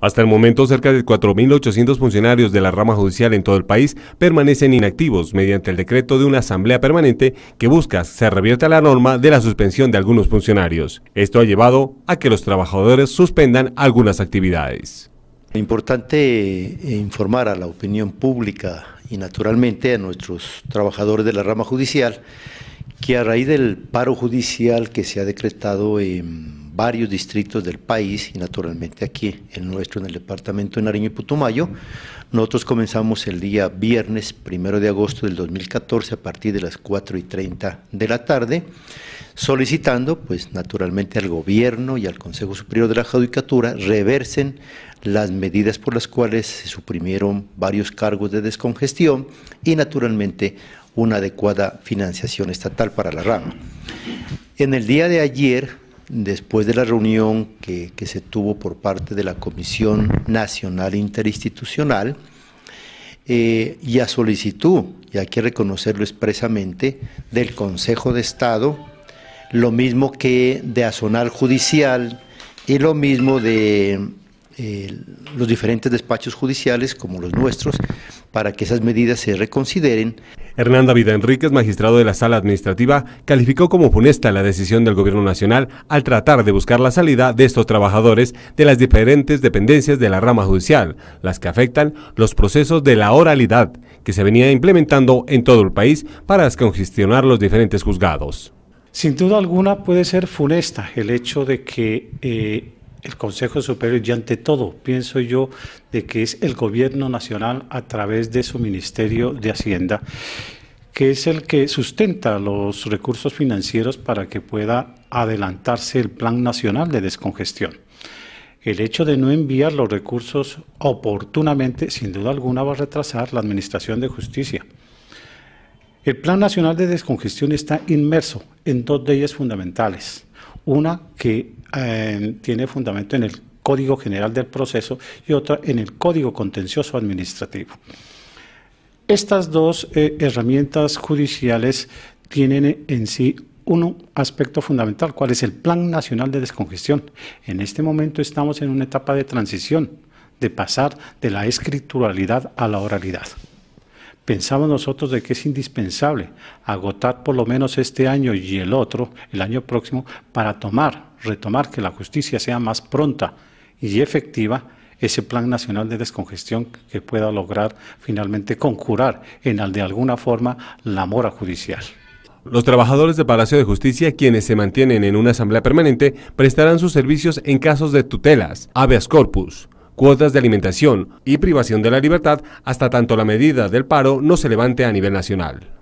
Hasta el momento, cerca de 4.800 funcionarios de la rama judicial en todo el país permanecen inactivos mediante el decreto de una asamblea permanente que busca se revierta la norma de la suspensión de algunos funcionarios. Esto ha llevado a que los trabajadores suspendan algunas actividades. Es Importante eh, informar a la opinión pública y naturalmente a nuestros trabajadores de la rama judicial que a raíz del paro judicial que se ha decretado en varios distritos del país y naturalmente aquí, el nuestro, en el departamento de Nariño y Putumayo. Nosotros comenzamos el día viernes, primero de agosto del 2014, a partir de las 4 y 30 de la tarde, solicitando, pues naturalmente al gobierno y al Consejo Superior de la Judicatura reversen las medidas por las cuales se suprimieron varios cargos de descongestión y naturalmente una adecuada financiación estatal para la rama. En el día de ayer, después de la reunión que, se tuvo por parte de la Comisión Nacional Interinstitucional, eh, y a solicitud, y hay que reconocerlo expresamente, del Consejo de Estado, lo mismo que de Azonal Judicial y lo mismo de eh, los diferentes despachos judiciales como los nuestros para que esas medidas se reconsideren. Hernán David Enríquez, magistrado de la Sala Administrativa, calificó como funesta la decisión del Gobierno Nacional al tratar de buscar la salida de estos trabajadores de las diferentes dependencias de la rama judicial, las que afectan los procesos de la oralidad que se venía implementando en todo el país para descongestionar los diferentes juzgados. Sin duda alguna puede ser funesta el hecho de que eh, el Consejo Superior y ante todo pienso yo de que es el Gobierno Nacional a través de su Ministerio de Hacienda que es el que sustenta los recursos financieros para que pueda adelantarse el Plan Nacional de Descongestión. El hecho de no enviar los recursos oportunamente, sin duda alguna, va a retrasar la Administración de Justicia. El Plan Nacional de Descongestión está inmerso en dos leyes fundamentales, una que eh, tiene fundamento en el Código General del Proceso y otra en el Código Contencioso Administrativo. Estas dos eh, herramientas judiciales tienen en sí un aspecto fundamental, cuál es el Plan Nacional de Descongestión. En este momento estamos en una etapa de transición, de pasar de la escrituralidad a la oralidad pensamos nosotros de que es indispensable agotar por lo menos este año y el otro, el año próximo, para tomar, retomar que la justicia sea más pronta y efectiva ese plan nacional de descongestión que pueda lograr finalmente conjurar en de alguna forma la mora judicial. Los trabajadores de Palacio de Justicia, quienes se mantienen en una asamblea permanente, prestarán sus servicios en casos de tutelas, habeas corpus, cuotas de alimentación y privación de la libertad hasta tanto la medida del paro no se levante a nivel nacional.